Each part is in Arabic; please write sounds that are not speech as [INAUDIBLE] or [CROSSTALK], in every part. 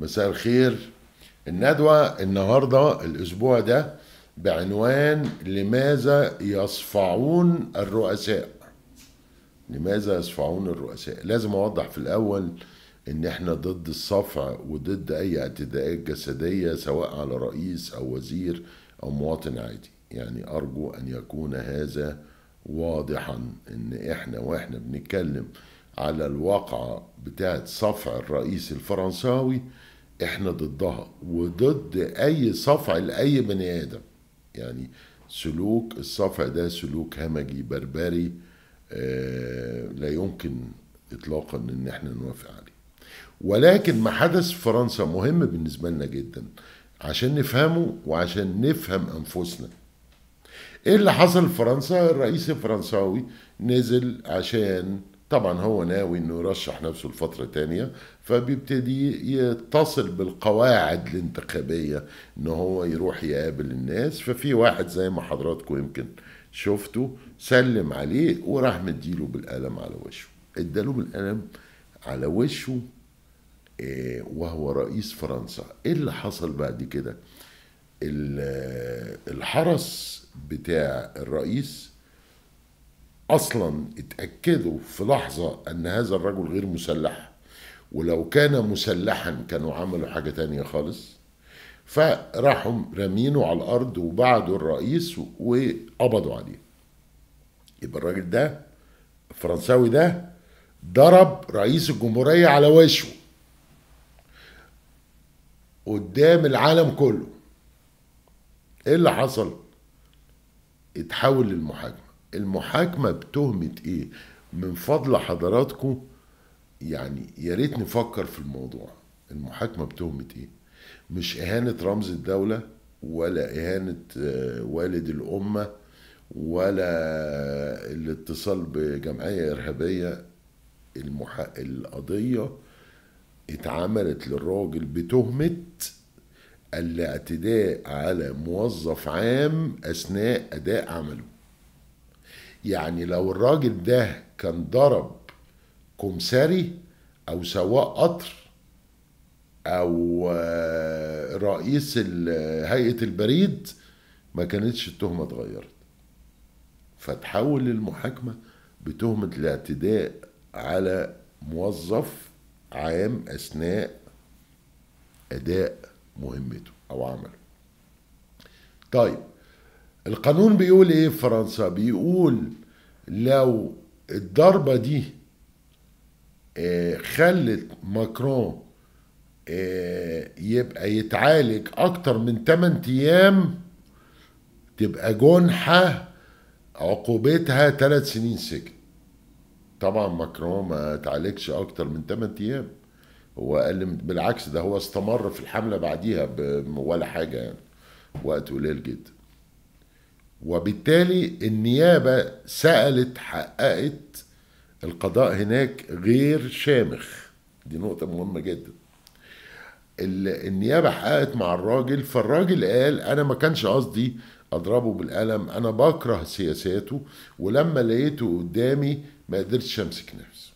مساء الخير الندوة النهاردة الأسبوع ده بعنوان لماذا يصفعون الرؤساء لماذا يصفعون الرؤساء لازم أوضح في الأول إن إحنا ضد الصفع وضد أي اعتداءات جسدية سواء على رئيس أو وزير أو مواطن عادي يعني أرجو أن يكون هذا واضحا إن إحنا وإحنا بنتكلم على الواقعة بتاعت صفع الرئيس الفرنساوي احنا ضدها وضد اي صفع لاي بني ادم يعني سلوك الصفع ده سلوك همجي بربري آه، لا يمكن اطلاقا ان احنا نوافق عليه ولكن ما حدث في فرنسا مهم بالنسبه لنا جدا عشان نفهمه وعشان نفهم انفسنا ايه اللي حصل في فرنسا الرئيس الفرنساوي نزل عشان طبعا هو ناوي انه يرشح نفسه لفتره تانية فبيبتدي يتصل بالقواعد الانتخابيه ان هو يروح يقابل الناس ففي واحد زي ما حضراتكم يمكن شفته سلم عليه وراح مديله بالقلم على وشه اداله بالقلم على وشه آه، وهو رئيس فرنسا ايه اللي حصل بعد كده الحرس بتاع الرئيس اصلا اتاكدوا في لحظه ان هذا الرجل غير مسلح ولو كان مسلحا كانوا عملوا حاجه تانية خالص فراحوا رامينه على الارض وبعدوا الرئيس وقبضوا عليه يبقى الراجل ده الفرنساوي ده ضرب رئيس الجمهوريه على وشه قدام العالم كله ايه اللي حصل اتحول للمحاكمه المحاكمه بتهمه ايه من فضل حضراتكم يعني يا ريت نفكر في الموضوع المحاكمه بتهمه ايه مش اهانه رمز الدوله ولا اهانه آه، والد الامه ولا الاتصال بجمعيه ارهابيه المح... القضيه اتعملت للراجل بتهمه الاعتداء على موظف عام اثناء اداء عمله يعني لو الراجل ده كان ضرب كومساري او سواق قطر او آه، رئيس هيئه البريد ما كانتش التهمه اتغيرت فتحول المحاكمه بتهمه الاعتداء على موظف عام اثناء اداء مهمته او عمله طيب القانون بيقول ايه في فرنسا بيقول لو الضربه دي آه، خلت ماكرون آه، يبقى يتعالج اكتر من 8 ايام تبقى جنحه عقوبتها 3 سنين سجن طبعا ماكرون ما تعالجش اكتر من 8 ايام هو قال بالعكس ده هو استمر في الحمله بعديها ولا حاجه يعني وقت قليل جدا وبالتالي النيابة سألت حققت القضاء هناك غير شامخ دي نقطة مهمة جدا النيابة حققت مع الراجل فالراجل قال أنا ما كانش قصدي أضربه بالقلم أنا بكره سياساته ولما لقيته قدامي ما قدرتش أمسك نفسه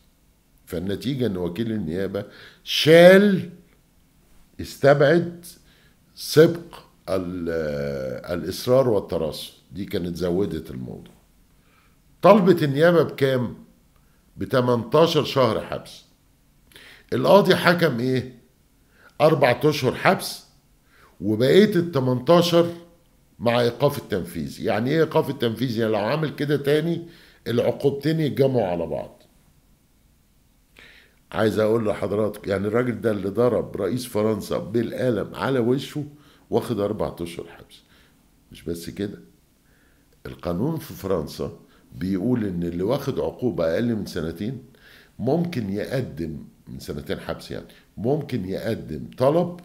فالنتيجة إن وكيل النيابة شال استبعد سبق الإصرار والتراصد دي كانت زودت الموضوع طلبت النيابة بكام؟ ب 18 شهر حبس القاضي حكم ايه؟ أربع أشهر حبس وبقيت ال 18 مع إيقاف التنفيذ يعني إيه إيقاف التنفيذ؟ يعني لو عمل كده تاني العقوبتين يتجمعوا على بعض عايز اقول لحضراتك يعني الراجل ده اللي ضرب رئيس فرنسا بالقلم على وشه واخد اربع اشهر حبس مش بس كده القانون في فرنسا بيقول ان اللي واخد عقوبه اقل من سنتين ممكن يقدم من سنتين حبس يعني ممكن يقدم طلب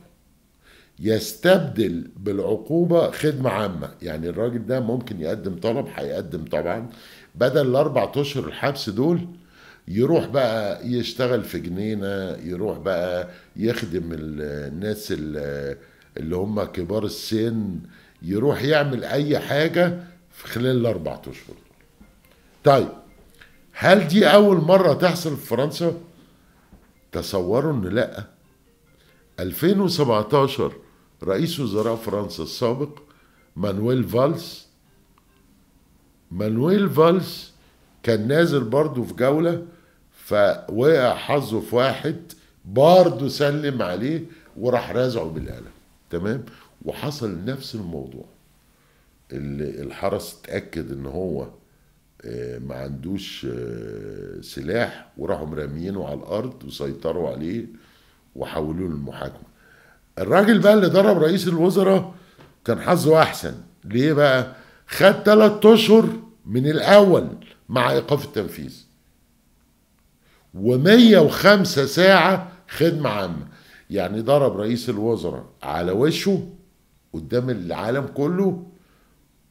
يستبدل بالعقوبة خدمة عامة يعني الراجل ده ممكن يقدم طلب هيقدم طبعا بدل الأربع أشهر الحبس دول يروح بقى يشتغل في جنينة يروح بقى يخدم الناس اللي هم كبار السن يروح يعمل أي حاجة في خلال الأربعة أشهر طيب هل دي أول مرة تحصل في فرنسا؟ تصوروا إن لأ 2017 رئيس وزراء فرنسا السابق مانويل فالس مانويل فالس كان نازل برضه في جولة فوقع حظه في واحد برضه سلم عليه وراح رازعه بالقلم تمام وحصل نفس الموضوع اللي الحرس اتاكد ان هو آه، ما عندوش آه، سلاح وراحوا مرميينه على الارض وسيطروا عليه وحولوه للمحاكمه الراجل بقى اللي ضرب رئيس الوزراء كان حظه احسن ليه بقى خد ثلاث اشهر من الاول مع ايقاف التنفيذ و105 ساعه خدمه عامه يعني ضرب رئيس الوزراء على وشه قدام العالم كله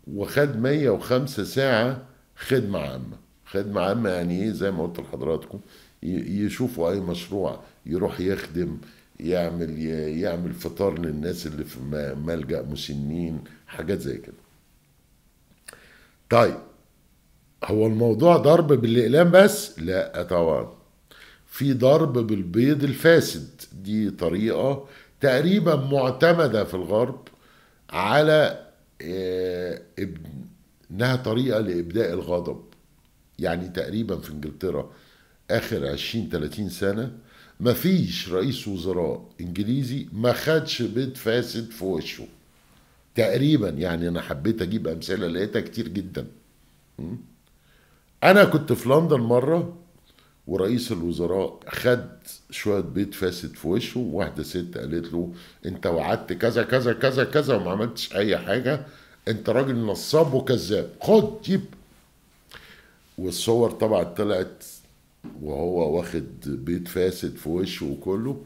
وخد 105 ساعة خدمة عامة خدمة عامة يعني ايه زي ما قلت لحضراتكم يشوفوا اي مشروع يروح يخدم يعمل يعمل فطار للناس اللي في ملجأ مسنين حاجات زي كده طيب هو الموضوع ضرب بالاقلام بس لا طبعا في ضرب بالبيض الفاسد دي طريقه تقريبا معتمده في الغرب على انها آه، طريقه لابداء الغضب يعني تقريبا في انجلترا اخر 20 30 سنه ما فيش رئيس وزراء انجليزي ما خدش بيت فاسد في وشه تقريبا يعني انا حبيت اجيب امثله لقيتها كتير جدا انا كنت في لندن مره ورئيس الوزراء خد شويه بيت فاسد في وشه واحده ست قالت له انت وعدت كذا كذا كذا كذا وما عملتش اي حاجه انت راجل نصاب وكذاب خد جيب والصور طبعا طلعت وهو واخد بيت فاسد في وشه وكله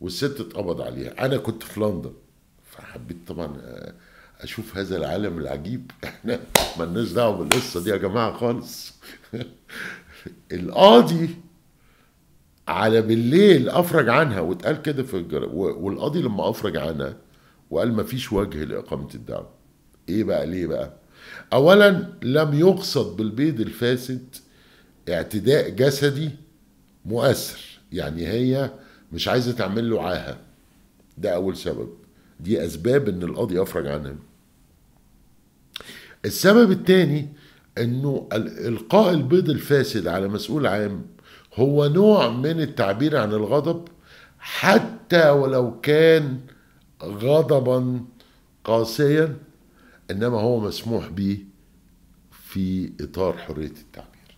والست اتقبض عليها انا كنت في لندن فحبيت طبعا آه، اشوف هذا العالم العجيب [LAUGHS] احنا مالناش دعوه بالقصه دي يا جماعه خالص [LAUGHS] القاضي على بالليل افرج عنها واتقال كده في الجر... والقاضي لما افرج عنها وقال ما فيش وجه لاقامه الدعوه ايه بقى ليه بقى اولا لم يقصد بالبيض الفاسد اعتداء جسدي مؤثر يعني هي مش عايزه تعمل له عاهه ده اول سبب دي اسباب ان القاضي افرج عنها السبب الثاني انه القاء البيض الفاسد على مسؤول عام هو نوع من التعبير عن الغضب حتى ولو كان غضبا قاسيا انما هو مسموح به في اطار حريه التعبير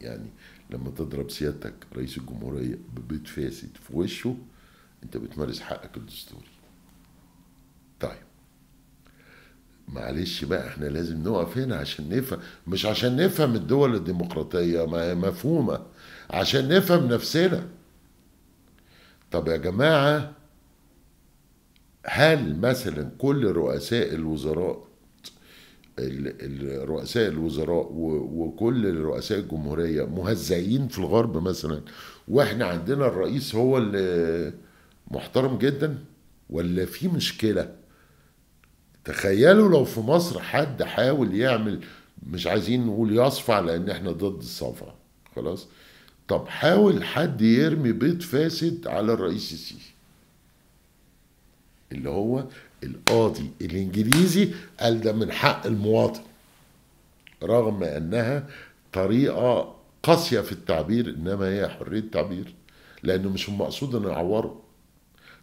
يعني لما تضرب سيادتك رئيس الجمهوريه ببيت فاسد في وشه انت بتمارس حقك الدستوري طيب معلش بقى احنا لازم نقف هنا عشان نفهم مش عشان نفهم الدول الديمقراطية ما هي مفهومة عشان نفهم نفسنا طب يا جماعة هل مثلا كل رؤساء الوزراء رؤساء الوزراء وكل رؤساء الجمهورية مهزئين في الغرب مثلا واحنا عندنا الرئيس هو اللي محترم جدا ولا في مشكله تخيلوا لو في مصر حد حاول يعمل مش عايزين نقول يصفع لان احنا ضد الصفع خلاص طب حاول حد يرمي بيت فاسد على الرئيس السيسي اللي هو القاضي الانجليزي قال ده من حق المواطن رغم انها طريقه قاسيه في التعبير انما هي حريه تعبير لانه مش المقصود ان يعوره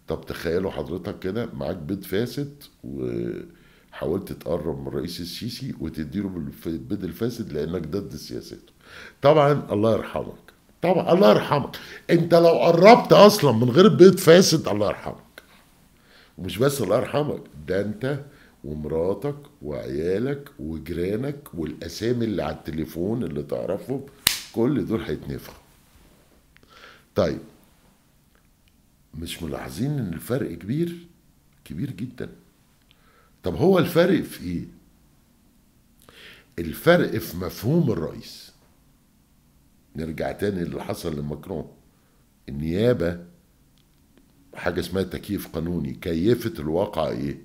طب تخيلوا حضرتك كده معاك بيض فاسد وحاولت تقرب من الرئيس السيسي وتديله بالبيض الفاسد لانك ضد سياسته طبعا الله يرحمك طبعا الله يرحمك انت لو قربت اصلا من غير بيض فاسد الله يرحمك ومش بس الله يرحمك ده انت ومراتك وعيالك وجيرانك والاسامي اللي على التليفون اللي تعرفهم كل دول هيتنفخوا طيب مش ملاحظين ان الفرق كبير كبير جدا طب هو الفرق في ايه الفرق في مفهوم الرئيس نرجع تاني اللي حصل لماكرون النيابة حاجة اسمها تكييف قانوني كيفت الواقع ايه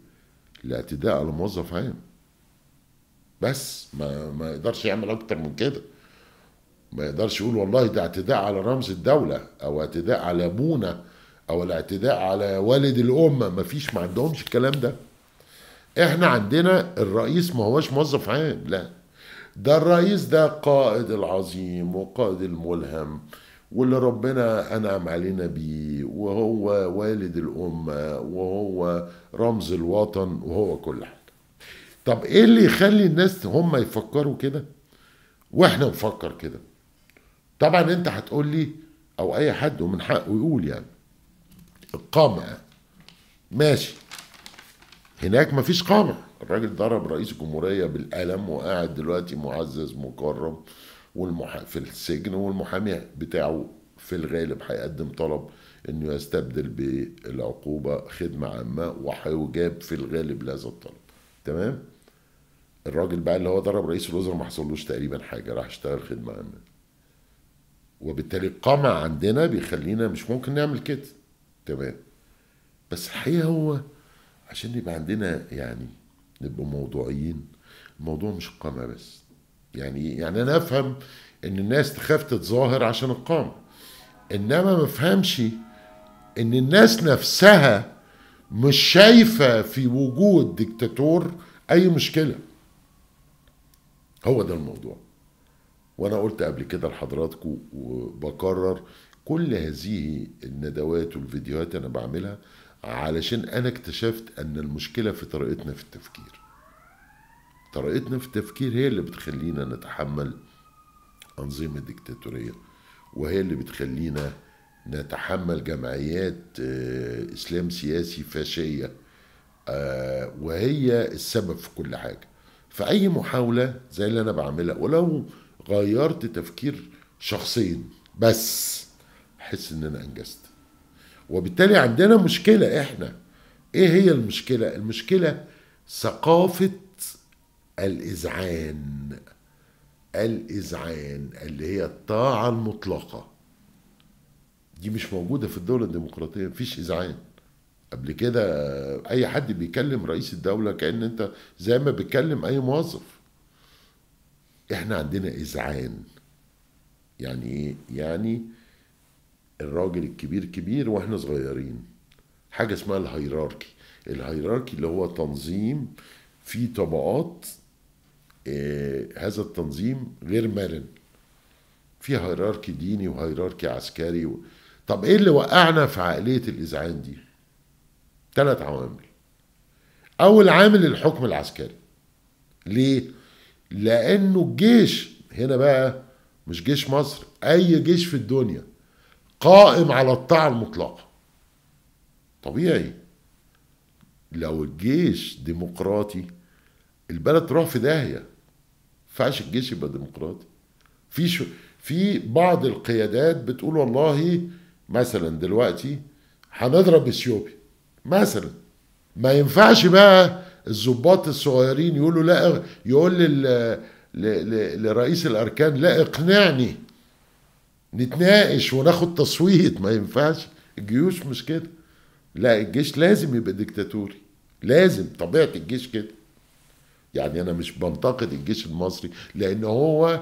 الاعتداء على موظف عام بس ما ما يقدرش يعمل اكتر من كده ما يقدرش يقول والله ده اعتداء على رمز الدولة او اعتداء على بونه او الاعتداء على والد الامه مفيش ما عندهمش الكلام ده احنا عندنا الرئيس ما هوش موظف عام لا ده الرئيس ده قائد العظيم وقائد الملهم واللي ربنا انعم علينا بيه وهو والد الامه وهو رمز الوطن وهو كل حاجه طب ايه اللي يخلي الناس هم يفكروا كده واحنا نفكر كده طبعا انت هتقول لي او اي حد ومن حقه يقول يعني القمع ماشي هناك مفيش قمع الراجل ضرب رئيس الجمهوريه بالقلم وقاعد دلوقتي معزز مكرم والمح... في السجن والمحامي بتاعه في الغالب هيقدم طلب انه يستبدل بالعقوبه خدمه عامه وهيجاب في الغالب لهذا الطلب تمام الراجل بقى اللي هو ضرب رئيس الوزراء ما حصلوش تقريبا حاجه راح اشتغل خدمه عامه وبالتالي القمع عندنا بيخلينا مش ممكن نعمل كده تمام بس الحقيقه هو عشان يبقى عندنا يعني نبقى موضوعيين الموضوع مش القمع بس يعني إيه؟ يعني انا افهم ان الناس تخاف تتظاهر عشان القمع انما ما افهمش ان الناس نفسها مش شايفه في وجود ديكتاتور اي مشكله هو ده الموضوع وانا قلت قبل كده لحضراتكم وبكرر كل هذه الندوات والفيديوهات انا بعملها علشان انا اكتشفت ان المشكله في طريقتنا في التفكير طريقتنا في التفكير هي اللي بتخلينا نتحمل انظمه ديكتاتوريه وهي اللي بتخلينا نتحمل جمعيات آه، اسلام سياسي فاشيه آه، وهي السبب في كل حاجه فاي محاوله زي اللي انا بعملها ولو غيرت تفكير شخصين بس احس ان انا انجزت وبالتالي عندنا مشكله احنا ايه هي المشكله المشكله ثقافه الاذعان الاذعان اللي هي الطاعه المطلقه دي مش موجوده في الدوله الديمقراطيه مفيش اذعان قبل كده اي حد بيكلم رئيس الدوله كان انت زي ما بيكلم اي موظف احنا عندنا اذعان يعني ايه يعني الراجل الكبير كبير واحنا صغيرين حاجه اسمها الهيراركي الهيراركي اللي هو تنظيم في طبقات آه هذا التنظيم غير مرن في هيراركي ديني وهيراركي عسكري و... طب ايه اللي وقعنا في عقليه الاذعان دي ثلاث عوامل اول عامل الحكم العسكري ليه لانه الجيش هنا بقى مش جيش مصر اي جيش في الدنيا قائم على الطاعه المطلقه طبيعي لو الجيش ديمقراطي البلد تروح في داهيه ينفعش الجيش يبقى ديمقراطي في شو في بعض القيادات بتقول والله مثلا دلوقتي هنضرب اثيوبيا مثلا ما ينفعش بقى الظباط الصغيرين يقولوا لا يقول لرئيس الاركان لا اقنعني نتناقش وناخد تصويت ما ينفعش الجيوش مش كده لا الجيش لازم يبقى ديكتاتوري لازم طبيعه الجيش كده يعني انا مش بنتقد الجيش المصري لان هو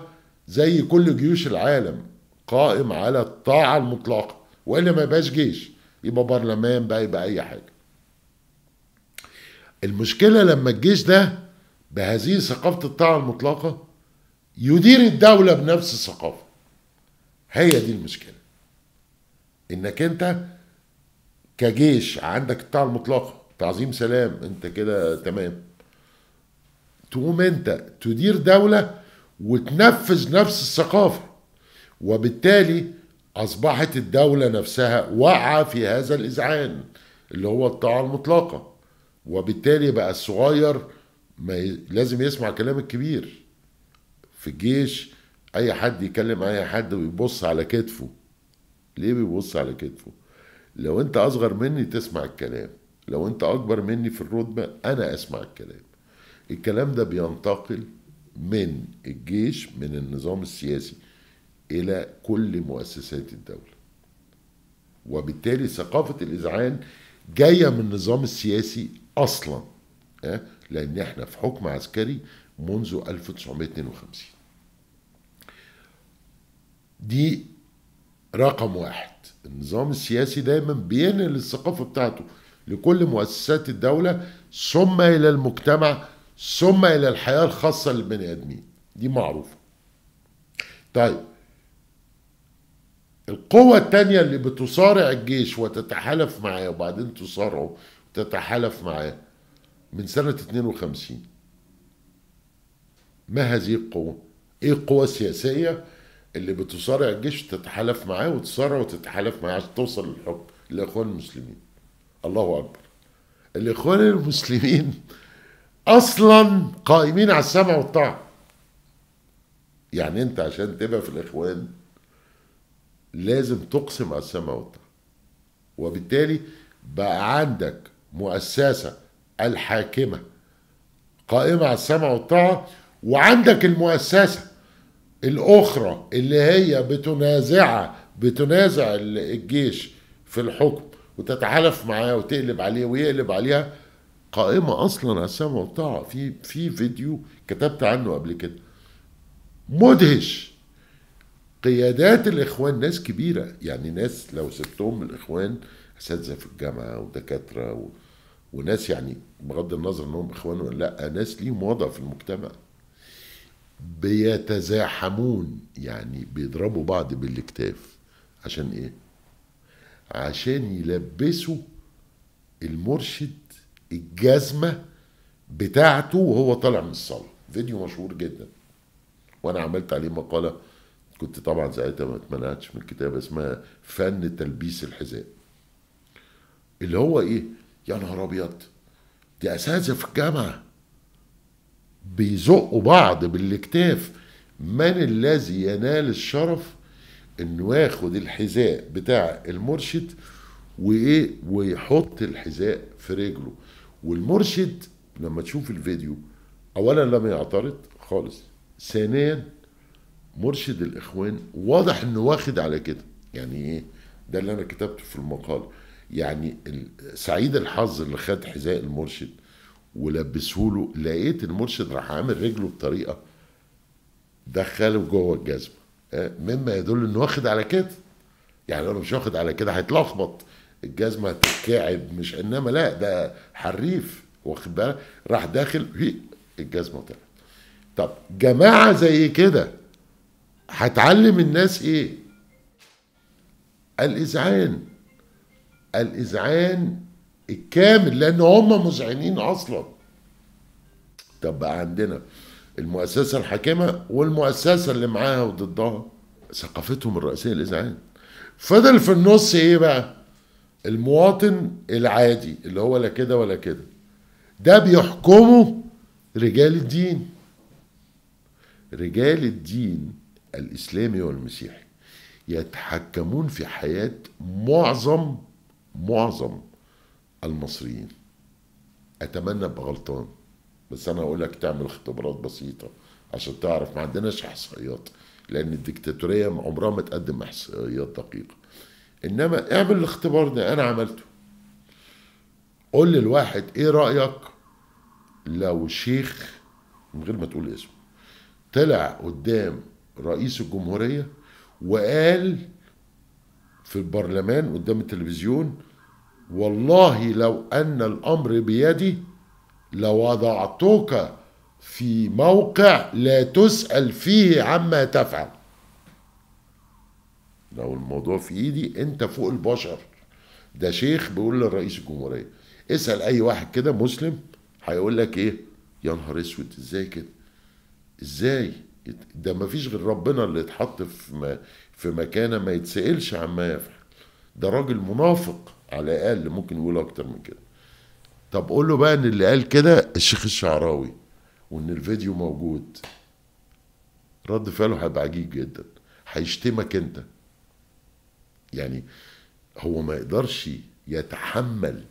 زي كل جيوش العالم قائم على الطاعه المطلقه والا ما يبقاش جيش يبقى برلمان بقى يبقى اي حاجه المشكله لما الجيش ده بهذه ثقافه الطاعه المطلقه يدير الدوله بنفس الثقافه هي دي المشكله انك انت كجيش عندك الطاعه المطلقه تعظيم سلام انت كده تمام تقوم انت تدير دوله وتنفذ نفس الثقافه وبالتالي اصبحت الدوله نفسها واقعه في هذا الاذعان اللي هو الطاعه المطلقه وبالتالي بقى الصغير ما ي... لازم يسمع كلام الكبير في الجيش اي حد يكلم اي حد ويبص على كتفه ليه بيبص على كتفه لو انت اصغر مني تسمع الكلام لو انت اكبر مني في الرتبه انا اسمع الكلام الكلام ده بينتقل من الجيش من النظام السياسي الى كل مؤسسات الدوله وبالتالي ثقافه الاذعان جايه من النظام السياسي اصلا أه؟ لان احنا في حكم عسكري منذ 1952 دي رقم واحد النظام السياسي دايما بينقل الثقافه بتاعته لكل مؤسسات الدوله ثم الى المجتمع ثم الى الحياه الخاصه للبني ادمين دي معروفه طيب القوة التانية اللي بتصارع الجيش وتتحالف معاه وبعدين تصارعه تتحالف معاه من سنة 52 ما هذه القوة؟ ايه القوة السياسية اللي بتصارع الجيش تتحالف معاه وتصارع وتتحالف معاه عشان توصل للحكم الاخوان المسلمين الله اكبر الاخوان المسلمين اصلا قائمين على السمع والطاعه يعني انت عشان تبقى في الاخوان لازم تقسم على السمع والطاعه وبالتالي بقى عندك مؤسسة الحاكمة قائمة على السمع والطاعة وعندك المؤسسة الأخرى اللي هي بتنازع بتنازع الجيش في الحكم وتتحالف معاه وتقلب عليه ويقلب عليها قائمة أصلا على السمع والطاعة في في فيديو كتبت عنه قبل كده مدهش قيادات الإخوان ناس كبيرة يعني ناس لو سبتهم الإخوان أساتذة في الجامعة ودكاترة و... وناس يعني بغض النظر انهم اخوان ولا لا ناس ليهم وضع في المجتمع بيتزاحمون يعني بيضربوا بعض بالاكتاف عشان ايه عشان يلبسوا المرشد الجزمه بتاعته وهو طالع من الصلاه فيديو مشهور جدا وانا عملت عليه مقاله كنت طبعا ساعتها ما اتمنعتش من الكتاب اسمها فن تلبيس الحذاء اللي هو ايه يا نهار ابيض دي اساتذه في الجامعه بيزقوا بعض بالاكتاف من الذي ينال الشرف انه ياخد الحذاء بتاع المرشد وايه ويحط الحذاء في رجله والمرشد لما تشوف الفيديو اولا لم يعترض خالص ثانيا مرشد الاخوان واضح انه واخد على كده يعني ايه ده اللي انا كتبته في المقال يعني سعيد الحظ اللي خد حذاء المرشد ولبسه له لقيت المرشد راح عامل رجله بطريقه دخله جوه الجزمه آه، مما يدل انه واخد على كده يعني انا مش واخد على كده هيتلخبط الجزمه هتتكعب مش انما لا ده حريف واخد بالك راح داخل هي الجزمه طلعت طب جماعه زي كده هتعلم الناس ايه؟ الاذعان الإذعان الكامل لأن هم مذعنين أصلا طب بقى عندنا المؤسسة الحاكمة والمؤسسة اللي معاها وضدها ثقافتهم الرئيسية الإذعان فضل في النص إيه بقى المواطن العادي اللي هو لا كده ولا كده ده بيحكمه رجال الدين رجال الدين الإسلامي والمسيحي يتحكمون في حياة معظم معظم المصريين اتمنى ابقى غلطان بس انا اقول لك تعمل اختبارات بسيطه عشان تعرف ما عندناش احصائيات لان الدكتاتوريه عمرها ما تقدم احصائيات دقيقه انما اعمل الاختبار ده انا عملته قول للواحد ايه رايك لو شيخ من غير ما تقول اسمه طلع قدام رئيس الجمهوريه وقال في البرلمان قدام التلفزيون والله لو أن الأمر بيدي لوضعتك في موقع لا تسأل فيه عما تفعل لو الموضوع في ايدي انت فوق البشر ده شيخ بيقول للرئيس الجمهورية اسأل اي واحد كده مسلم هيقول لك ايه يا نهار اسود ازاي كده ازاي ده ما فيش غير ربنا اللي اتحط في في مكانه ما يتسألش عما يفعل ده راجل منافق على الاقل ممكن يقول اكتر من كده طب قول له بقى ان اللي قال كده الشيخ الشعراوي وان الفيديو موجود رد فعله هيبقى عجيب جدا هيشتمك انت يعني هو ما يقدرش يتحمل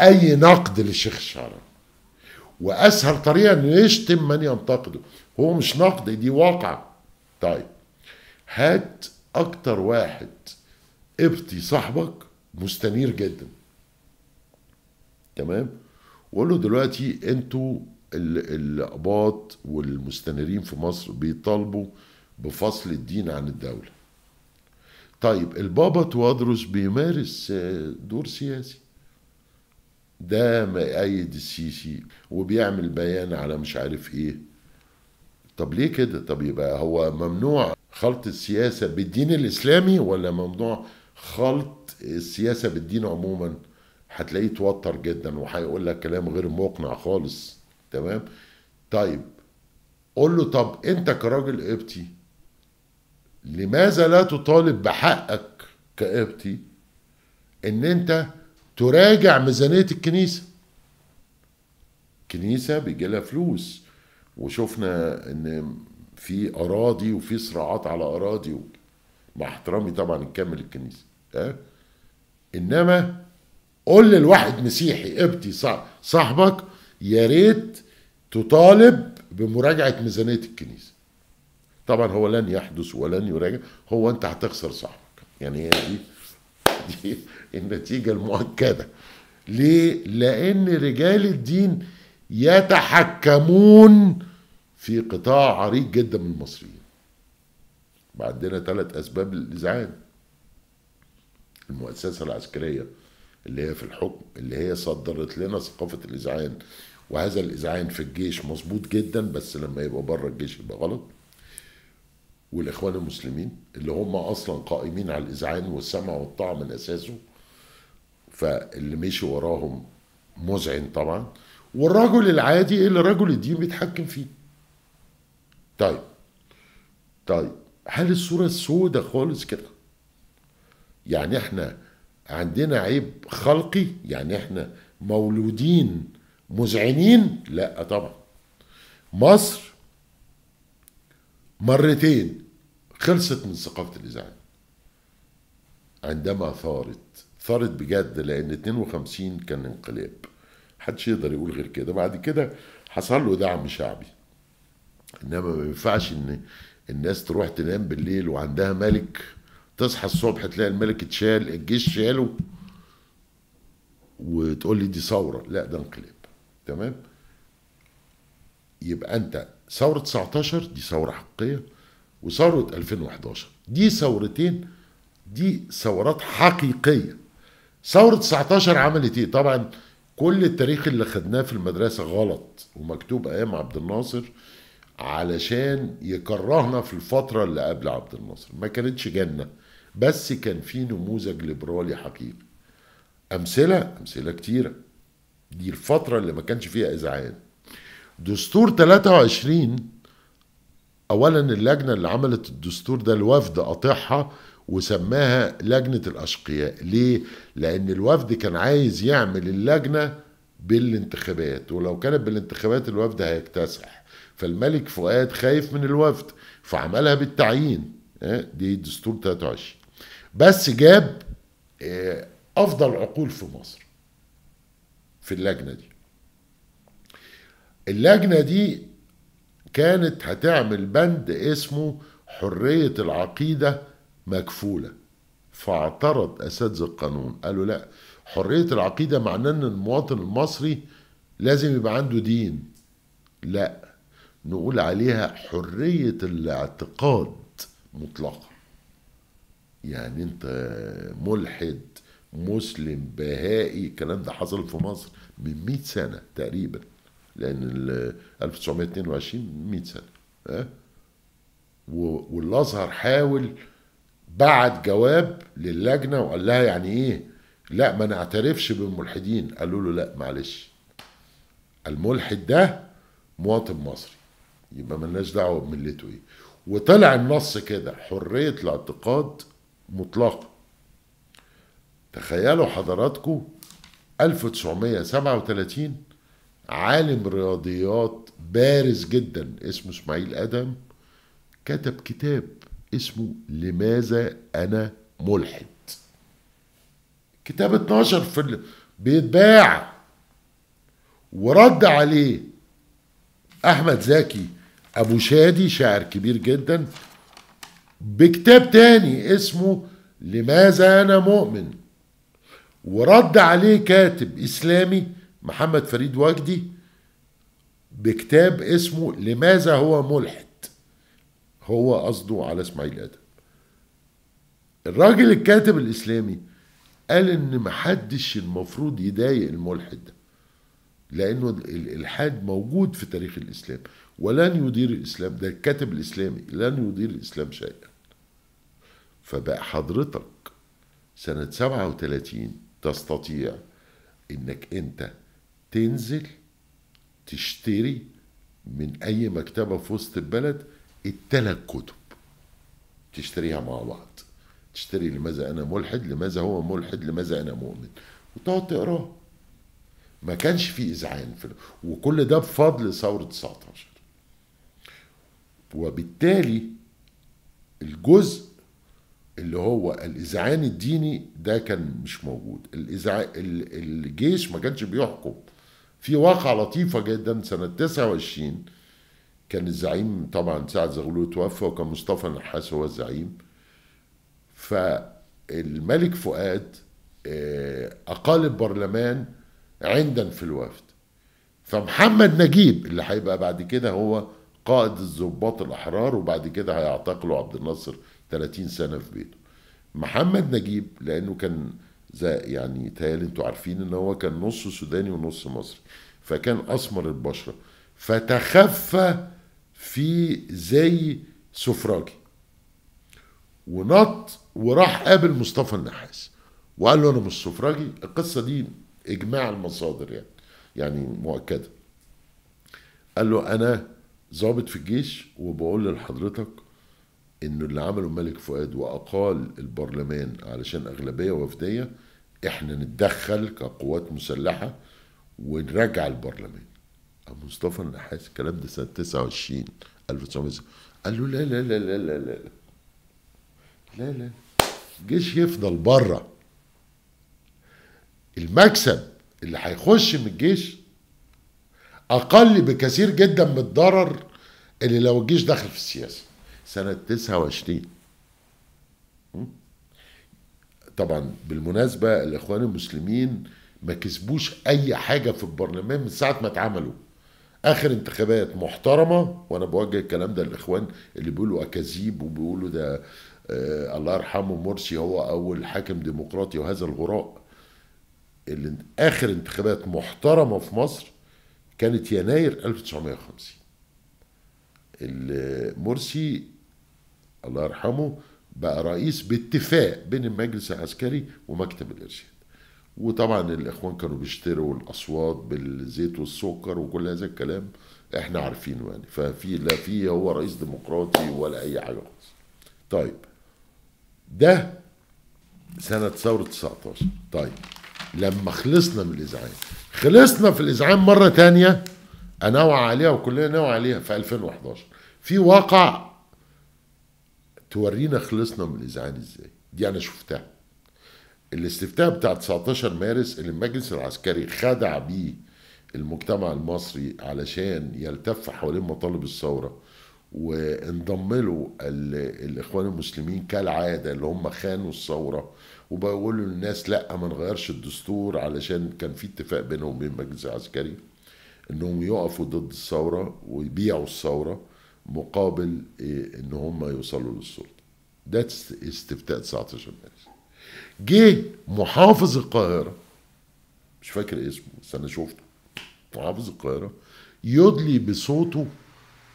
اي نقد للشيخ الشعراوي واسهل طريقه انه يشتم من ينتقده هو مش نقد دي واقعه طيب هات اكتر واحد ابطي صاحبك مستنير جدا تمام وقول له دلوقتي انتوا الاقباط والمستنيرين في مصر بيطالبوا بفصل الدين عن الدوله طيب البابا توادرس بيمارس آه، دور سياسي ده مأيد السيسي وبيعمل بيان على مش عارف ايه طب ليه كده طب يبقى هو ممنوع خلط السياسه بالدين الاسلامي ولا ممنوع خلط السياسه بالدين عموما هتلاقيه توتر جدا وهيقول لك كلام غير مقنع خالص تمام طيب قول له طب انت كراجل قبطي لماذا لا تطالب بحقك كقبطي ان انت تراجع ميزانيه الكنيسه الكنيسه بيجي لها فلوس وشفنا ان في اراضي وفي صراعات على اراضي مع احترامي طبعا الكامل للكنيسه انما قول للواحد مسيحي ابتي صاحبك يا ريت تطالب بمراجعه ميزانيه الكنيسه طبعا هو لن يحدث ولن يراجع هو انت هتخسر صاحبك يعني هي دي, دي النتيجه المؤكده ليه لان رجال الدين يتحكمون في قطاع عريض جدا من المصريين عندنا ثلاث اسباب للازعاج المؤسسه العسكريه اللي هي في الحكم اللي هي صدرت لنا ثقافه الاذعان وهذا الاذعان في الجيش مظبوط جدا بس لما يبقى بره الجيش يبقى غلط والاخوان المسلمين اللي هم اصلا قائمين على الاذعان والسمع والطاعه من اساسه فاللي مشي وراهم مذعن طبعا والرجل العادي اللي رجل الدين بيتحكم فيه طيب طيب هل الصوره السوداء خالص كده يعني احنا عندنا عيب خلقي يعني احنا مولودين مذعنين لا طبعا مصر مرتين خلصت من ثقافه الاذعان عندما ثارت ثارت بجد لان 52 كان انقلاب حدش يقدر يقول غير كده بعد كده حصل له دعم شعبي انما ما ينفعش ان الناس تروح تنام بالليل وعندها ملك تصحى الصبح تلاقي الملك اتشال الجيش شاله وتقول لي دي ثوره لا ده انقلاب تمام يبقى انت ثوره 19 دي ثوره حقيقيه وثوره 2011 دي ثورتين دي ثورات حقيقيه ثوره 19 عملت ايه طبعا كل التاريخ اللي خدناه في المدرسه غلط ومكتوب ايام عبد الناصر علشان يكرهنا في الفتره اللي قبل عبد الناصر ما كانتش جنه بس كان في نموذج ليبرالي حقيقي امثله امثله كتيره دي الفتره اللي ما كانش فيها اذعان دستور 23 اولا اللجنه اللي عملت الدستور ده الوفد قاطعها وسماها لجنه الاشقياء ليه لان الوفد كان عايز يعمل اللجنه بالانتخابات ولو كانت بالانتخابات الوفد هيكتسح فالملك فؤاد خايف من الوفد فعملها بالتعيين دي دستور 23 بس جاب آه، افضل عقول في مصر في اللجنه دي اللجنه دي كانت هتعمل بند اسمه حريه العقيده مكفوله فاعترض اساتذه القانون قالوا لا حريه العقيده معناه ان المواطن المصري لازم يبقى عنده دين لا نقول عليها حريه الاعتقاد مطلقه يعني انت ملحد مسلم بهائي الكلام ده حصل في مصر من 100 سنه تقريبا لان 1922 100 سنه ها والازهر حاول بعت جواب للجنه وقال لها يعني ايه لا ما نعترفش بالملحدين قالوا له لا معلش الملحد ده مواطن مصري يبقى ملناش دعوه بملته ايه وطلع النص كده حريه الاعتقاد مطلقة تخيلوا حضراتكم 1937 عالم رياضيات بارز جدا اسمه اسماعيل ادم كتب كتاب اسمه لماذا انا ملحد كتاب اتنشر في ال... بيتباع ورد عليه احمد زكي ابو شادي شاعر كبير جدا بكتاب تاني اسمه لماذا أنا مؤمن ورد عليه كاتب إسلامي محمد فريد وجدي بكتاب اسمه لماذا هو ملحد هو قصده على اسماعيل ادم الراجل الكاتب الاسلامي قال ان محدش المفروض يضايق الملحد ده لانه الالحاد موجود في تاريخ الاسلام ولن يدير الاسلام ده الكاتب الاسلامي لن يدير الاسلام شيئا فبقى حضرتك سنة 37 تستطيع انك انت تنزل تشتري من اي مكتبة في وسط البلد التلات كتب تشتريها مع بعض تشتري لماذا انا ملحد لماذا هو ملحد لماذا انا مؤمن وتقعد تقراها ما كانش في اذعان في وكل ده بفضل ثوره 19 وبالتالي الجزء اللي هو الاذعان الديني ده كان مش موجود الإزع... الجيش ما كانش بيحكم في واقعة لطيفة جدا سنة 29 كان الزعيم طبعا سعد زغلول توفى وكان مصطفى نحاس هو الزعيم فالملك فؤاد آه، أقال البرلمان عندا في الوفد فمحمد نجيب اللي هيبقى بعد كده هو قائد الضباط الأحرار وبعد كده هيعتقلوا عبد الناصر 30 سنه في بيته محمد نجيب لانه كان زي يعني تهيالي انتوا عارفين ان هو كان نص سوداني ونص مصري فكان اسمر البشره فتخفى في زي سفراجي ونط وراح قابل مصطفى النحاس وقال له انا مش سفراجي القصه دي اجماع المصادر يعني يعني مؤكده قال له انا ظابط في الجيش وبقول لحضرتك انه اللي عمله الملك فؤاد واقال البرلمان علشان اغلبيه وفديه احنا نتدخل كقوات مسلحه ونرجع البرلمان مصطفى النحاس الكلام ده سنه 29 1900 قال له لا لا لا لا لا لا لا لا الجيش يفضل بره المكسب اللي هيخش من الجيش اقل بكثير جدا من الضرر اللي لو الجيش دخل في السياسه سنة 29 طبعا بالمناسبة الإخوان المسلمين ما كسبوش أي حاجة في البرلمان من ساعة ما اتعملوا آخر انتخابات محترمة وأنا بوجه الكلام ده للإخوان اللي بيقولوا أكاذيب وبيقولوا ده آه الله يرحمه مرسي هو أول حاكم ديمقراطي وهذا الغراء اللي آخر انتخابات محترمة في مصر كانت يناير 1950 مرسي الله يرحمه بقى رئيس باتفاق بين المجلس العسكري ومكتب الارشاد وطبعا الاخوان كانوا بيشتروا الاصوات بالزيت والسكر وكل هذا الكلام احنا عارفينه يعني ففي لا في هو رئيس ديمقراطي ولا اي حاجه خالص طيب ده سنة ثورة 19 طيب لما خلصنا من الإزعاج خلصنا في الإزعاج مرة تانية أنوع عليها وكلنا نوع عليها في 2011 في واقع تورينا خلصنا من الاذعان ازاي دي انا شفتها الاستفتاء بتاع 19 مارس اللي المجلس العسكري خدع بيه المجتمع المصري علشان يلتف حوالين مطالب الثوره وانضم له الاخوان المسلمين كالعاده اللي هم خانوا الثوره وبيقولوا للناس لا ما نغيرش الدستور علشان كان في اتفاق بينهم وبين المجلس العسكري انهم يقفوا ضد الثوره ويبيعوا الثوره مقابل إيه ان هم يوصلوا للسلطه ده استفتاء 19 مارس جه محافظ القاهره مش فاكر اسمه بس انا شفته محافظ القاهره يدلي بصوته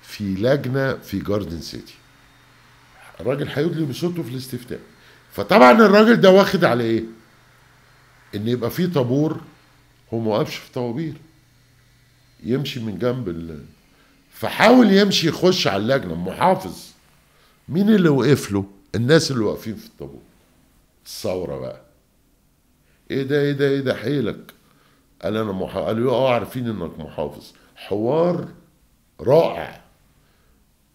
في لجنه في جاردن سيتي الراجل هيدلي بصوته في الاستفتاء فطبعا الراجل ده واخد على ايه ان يبقى في طابور هو ما في طوابير يمشي من جنب ال فحاول يمشي يخش على اللجنه محافظ مين اللي وقف له الناس اللي واقفين في الطابور الثوره بقى ايه ده ايه ده ايه ده حيلك قال انا محافظ قالوا اه عارفين انك محافظ حوار رائع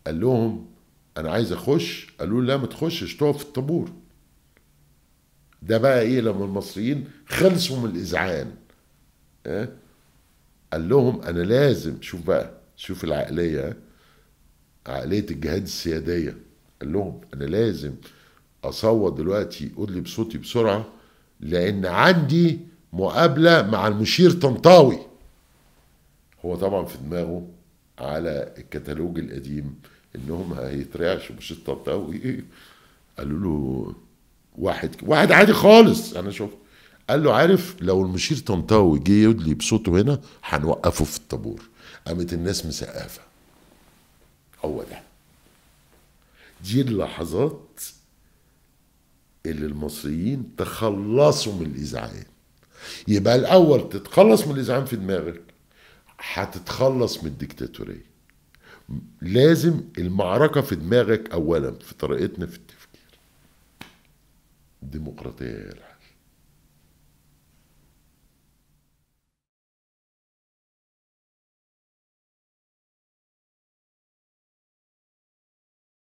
قال لهم انا عايز اخش قالوا لا ما تخشش تقف في الطابور ده بقى ايه لما المصريين خلصوا من الاذعان اه؟ قال لهم انا لازم شوف بقى شوف العقلية عقلية الجهاد السيادية قال لهم أنا لازم أصوت دلوقتي قول لي بصوتي بسرعة لأن عندي مقابلة مع المشير طنطاوي هو طبعا في دماغه على الكتالوج القديم انهم هيترعشوا مش الطنطاوي قالوا له واحد واحد عادي خالص انا شفت قال له عارف لو المشير طنطاوي جه يدلي بصوته هنا هنوقفه في الطابور قامت الناس مسقفه هو ده دي اللحظات اللي المصريين تخلصوا من الإذعان يبقى الأول تتخلص من الإذعان في دماغك هتتخلص من الديكتاتورية لازم المعركة في دماغك أولا في طريقتنا في التفكير الديمقراطية يا الحل